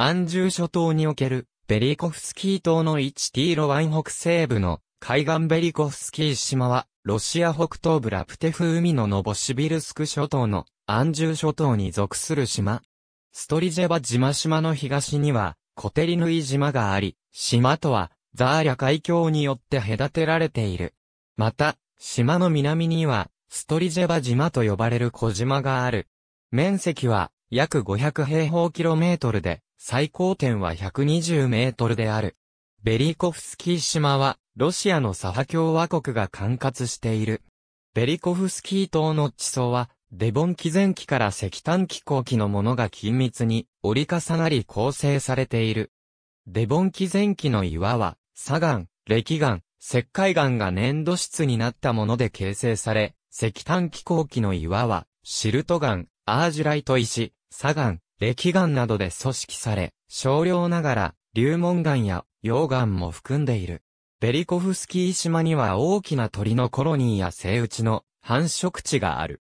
アンジュー諸島における、ベリコフスキー島の1ティーロワイン北西部の海岸ベリコフスキー島は、ロシア北東部ラプテフ海のノボシビルスク諸島のアンジュー諸島に属する島。ストリジェバ島島の東には、コテリヌイ島があり、島とは、ザーリャ海峡によって隔てられている。また、島の南には、ストリジェバ島と呼ばれる小島がある。面積は、約500平方キロメートルで、最高点は120メートルである。ベリコフスキー島は、ロシアのサハ共和国が管轄している。ベリコフスキー島の地層は、デボン紀前期から石炭気候期のものが緊密に折り重なり構成されている。デボン紀前期の岩は、砂岩、礫岩、石灰岩が粘土質になったもので形成され、石炭気候期の岩は、シルト岩、アージュライト石、砂岩、歴岩などで組織され、少量ながら、流紋岩や溶岩も含んでいる。ベリコフスキー島には大きな鳥のコロニーや生打ちの繁殖地がある。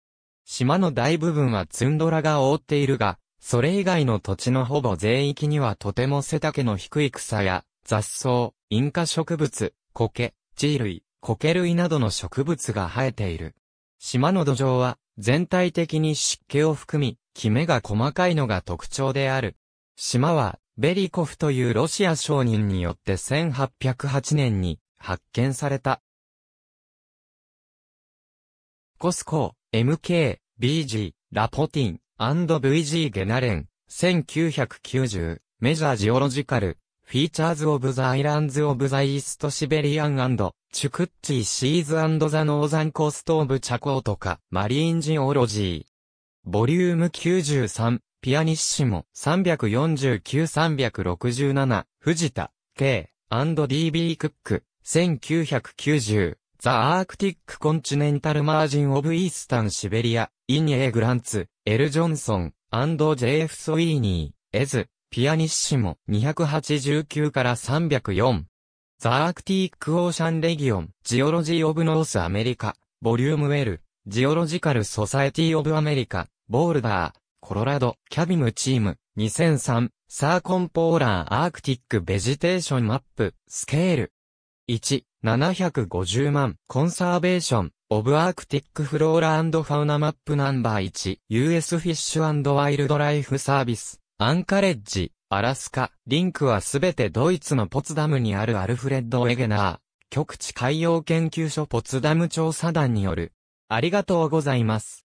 島の大部分はツンドラが覆っているが、それ以外の土地のほぼ全域にはとても背丈の低い草や雑草、インカ植物、苔、地類、苔類などの植物が生えている。島の土壌は全体的に湿気を含み、キメが細かいのが特徴である。島は、ベリコフというロシア商人によって1808年に発見された。コスコ MK、BG、ラポティン、&VG ゲナレン、1990、メジャージオロジカル、フィーチャーズ・オブ・ザ・アイランズ・オブ・ザ・イースト・シベリアン・チュクッチー・シーズ・ザ・ノーザン・コースト・オブ・チャコーとか、マリーン・ジオロジー、ボリューム93、ピアニッシモ、三百四十九三百六十七藤田、K、&DB クック、千九百九十ザ・アークティック・コンチネンタル・マージン・オブ・イースタン・シベリア、イン・エ・ーグランツ、エル・ジョンソン、&JF・ ソイーニー、エズ、ピアニッシモ、二百八十九から三百四ザ・アークティック・オーシャン・レギオン、ジオロジー・オブ・ノース・アメリカ、ボリューム・ウェル。ジオロジカル・ソサエティ・オブ・アメリカ、ボールダー、コロラド、キャビムチーム、2003、サーコンポーラー・アークティック・ベジテーション・マップ、スケール。1、750万、コンサーベーション、オブ・アークティック・フローラファウナマップナンバー1、US フィッシュワイルドライフサービス、アンカレッジ、アラスカ、リンクはすべてドイツのポツダムにあるアルフレッド・ウェゲナー、極地海洋研究所ポツダム調査団によるありがとうございます。